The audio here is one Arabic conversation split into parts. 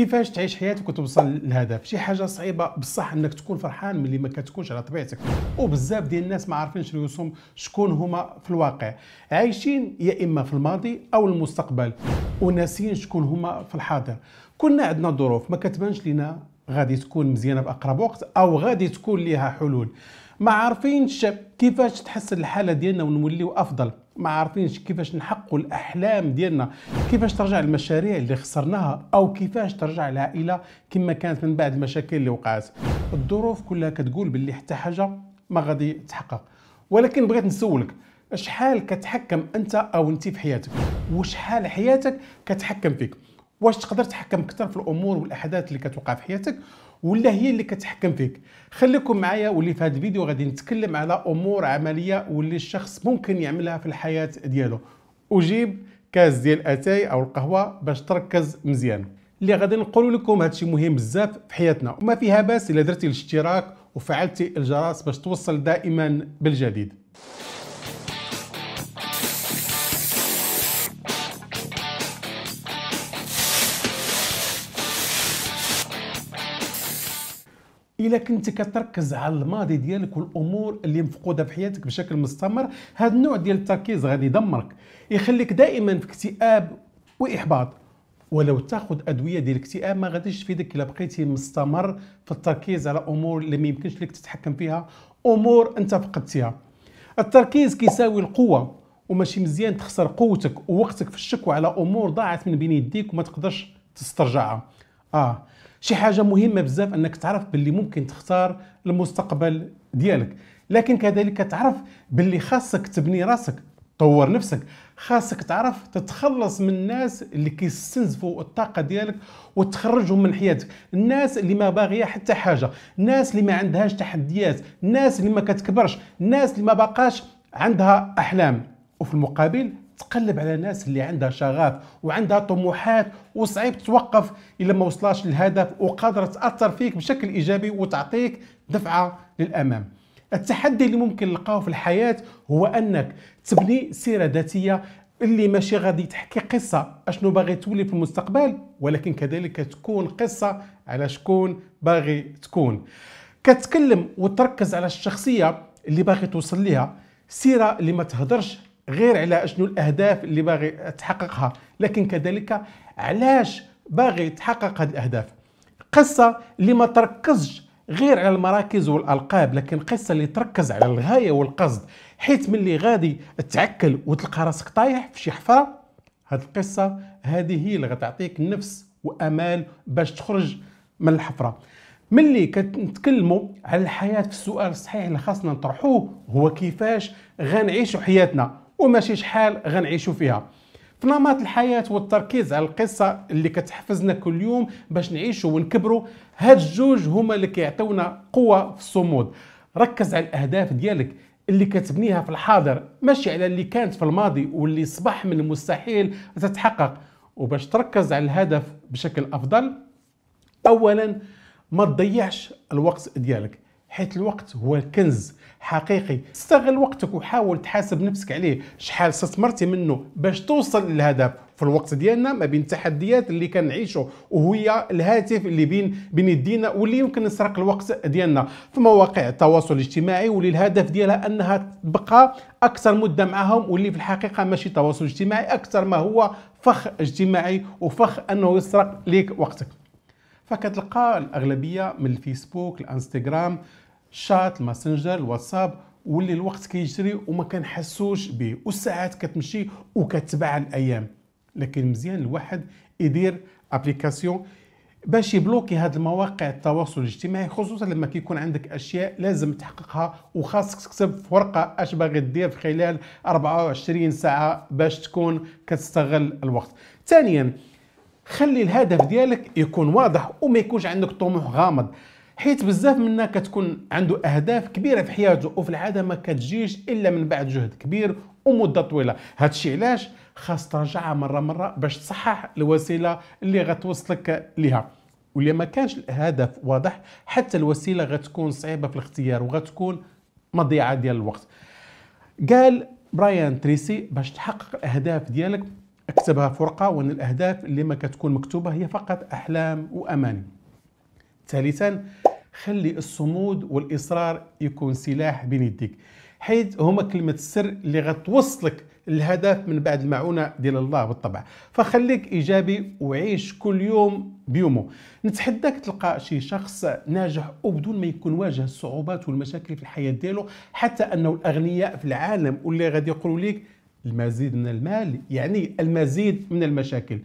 كيفاش تعيش حياتك وتوصل للهدف شي حاجه صعيبه بصح انك تكون فرحان ملي ما كتكونش على طبيعتك وبزاف ديال الناس ما عارفينش رؤوسهم شكون هما في الواقع عايشين يا اما في الماضي او المستقبل وناسين شكون هما في الحاضر كلنا عندنا ظروف ما كتبانش لنا غادي تكون مزيانه باقرب وقت او غادي تكون ليها حلول ما عارفينش كيفاش تحسن الحاله ديالنا ونوليو افضل ما عارفينش كيفاش نحققوا الاحلام ديالنا كيفاش ترجع المشاريع اللي خسرناها او كيفاش ترجع العائله كما كانت من بعد المشاكل اللي وقعت الظروف كلها كتقول باللي حتى حاجه ما غادي تحقق ولكن بغيت نسولك شحال كتحكم انت او انت في حياتك وشحال حياتك كتحكم فيك واش تقدر تحكم اكثر في الامور والاحداث اللي كتوقع في حياتك ولا هي اللي كتحكم فيك خليكم معايا واللي في هذا الفيديو غادي نتكلم على امور عمليه واللي الشخص ممكن يعملها في الحياه ديالو اجيب كاس ديال اتاي او القهوه باش تركز مزيان اللي غادي نقول لكم هادشي مهم بزاف في حياتنا وما فيها باس الا درتي الاشتراك وفعلتي الجرس باش توصل دائما بالجديد الا كنت كتركز على الماضي ديالك والامور اللي مفقوده في حياتك بشكل مستمر هذا النوع ديال التركيز غادي يدمرك يخليك دائما في اكتئاب واحباط ولو تاخذ ادويه ديال الاكتئاب ما غاديش تفيدك الا بقيتي مستمر في التركيز على امور اللي ما يمكنش لك تتحكم فيها امور انت فقدتها التركيز كيساوي القوه وماشي مزيان تخسر قوتك ووقتك في الشكوى على امور ضاعت من بين يديك وما تقدرش تسترجعها اه شي حاجه مهمه بزاف انك تعرف باللي ممكن تختار المستقبل ديالك لكن كذلك تعرف باللي خاصك تبني راسك تطور نفسك خاصك تعرف تتخلص من الناس اللي كيستنزفوا الطاقه ديالك وتخرجهم من حياتك الناس اللي ما باغيه حتى حاجه الناس اللي ما عندهاش تحديات الناس اللي ما كتكبرش الناس اللي ما بقاش عندها احلام وفي المقابل تقلب على الناس اللي عندها شغف وعندها طموحات وصعيب توقف الا ما وصلاش للهدف وقادره تاثر فيك بشكل ايجابي وتعطيك دفعه للامام التحدي اللي ممكن نلقاه في الحياه هو انك تبني سيره ذاتيه اللي ماشي غادي تحكي قصه اشنو باغي تولي في المستقبل ولكن كذلك تكون قصه على شكون باغي تكون كتكلم وتركز على الشخصيه اللي باغي توصل ليها سيره اللي ما تهدرش غير على شنو الاهداف اللي باغي تحققها لكن كذلك علاش باغي تحقق هذه الاهداف قصه اللي ما تركزش غير على المراكز والالقاب لكن قصه اللي تركز على الغايه والقصد حيت ملي غادي تعكل وتلقى راسك طايح في شي حفره هذه القصه هذه هي اللي غتعطيك نفس وامال باش تخرج من الحفره ملي كنتكلموا على الحياه في السؤال الصحيح اللي خاصنا نطرحوه هو كيفاش غنعيشوا حياتنا وماشي شحال غنعيشوا فيها في نمط الحياة والتركيز على القصة اللي كتحفزنا كل يوم باش نعيشوا ونكبروا هاد الجوج هما اللي كيعطيونا قوة في الصمود ركز على الأهداف ديالك اللي كتبنيها في الحاضر ماشي على اللي كانت في الماضي واللي صبح من المستحيل تتحقق وباش تركز على الهدف بشكل أفضل أولا ما تضيعش الوقت ديالك حيث الوقت هو الكنز حقيقي استغل وقتك وحاول تحاسب نفسك عليه شحال استثمرتي منه باش توصل للهدف في الوقت ديالنا ما بين التحديات اللي كنعيشو وهي الهاتف اللي بين بين يدينا واللي يمكن يسرق الوقت ديالنا في مواقع التواصل الاجتماعي واللي الهدف ديالها انها تبقى اكثر مده معهم واللي في الحقيقه ماشي تواصل اجتماعي اكثر ما هو فخ اجتماعي وفخ انه يسرق ليك وقتك فكتلقى الاغلبيه من الفيسبوك الانستغرام الشات الماسنجر الواتساب واللي الوقت كيجري وما كنحسوش به والساعات كتمشي وكتبع الايام لكن مزيان الواحد يدير ابليكاسيون باش يبلوكي هاد المواقع التواصل الاجتماعي خصوصا لما كيكون عندك اشياء لازم تحققها وخاصك تكتب في ورقه اش باغي دير في خلال 24 ساعه باش تكون كتستغل الوقت ثانيا خلي الهدف ديالك يكون واضح وما يكونش عندك طموح غامض حيت بزاف منا كتكون عنده اهداف كبيره في حياته وفي العاده ما كتجيش الا من بعد جهد كبير ومده طويله هادشي علاش خاص ترجع مره مره باش تصحح الوسيله اللي غتوصلك ليها واللي ما كانش الهدف واضح حتى الوسيله غتكون صعيبه في الاختيار وغتكون مضيعه ديال الوقت قال برايان تريسي باش تحقق الاهداف ديالك اكتبها فرقه وان الاهداف اللي ما كتكون مكتوبه هي فقط احلام واماني ثالثا خلي الصمود والاصرار يكون سلاح بين يديك حيث هما كلمه السر اللي غتوصلك الهدف من بعد المعونه ديال الله بالطبع فخليك ايجابي وعيش كل يوم بيومه نتحداك تلقى شي شخص ناجح وبدون ما يكون واجه الصعوبات والمشاكل في الحياه ديالو حتى انه الاغنياء في العالم واللي غادي يقولوا لك المزيد من المال يعني المزيد من المشاكل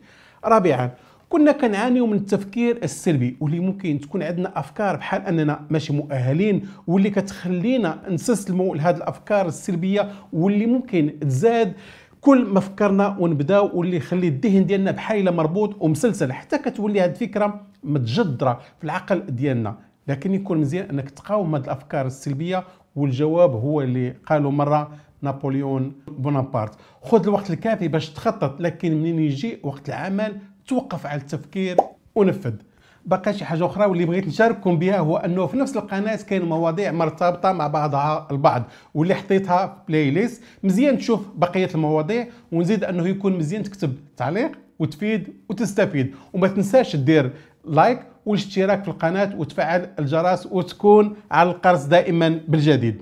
رابعا كنا كنعانيو من التفكير السلبي واللي ممكن تكون عندنا افكار بحال اننا ماشي مؤهلين واللي كتخلينا نستسلموا لهذه الافكار السلبيه واللي ممكن تزاد كل ما فكرنا ونبداو واللي يخلي الذهن ديالنا بحال مربوط ومسلسل حتى كتولي هذه الفكره متجذره في العقل ديالنا لكن يكون مزيان انك تقاوم هذه الافكار السلبيه والجواب هو اللي قالوا مره نابليون بونابارت خذ الوقت الكافي باش تخطط لكن منين يجي وقت العمل توقف على التفكير ونفذ بقى شي حاجه اخرى واللي بغيت نشارككم بها هو انه في نفس القناه كاين مواضيع مرتبطه مع بعضها البعض واللي حطيتها في بلاي ليست مزيان تشوف بقيه المواضيع ونزيد انه يكون مزيان تكتب تعليق وتفيد وتستفيد وما تنساش دير لايك والاشتراك في القناه وتفعل الجرس وتكون على القرص دائما بالجديد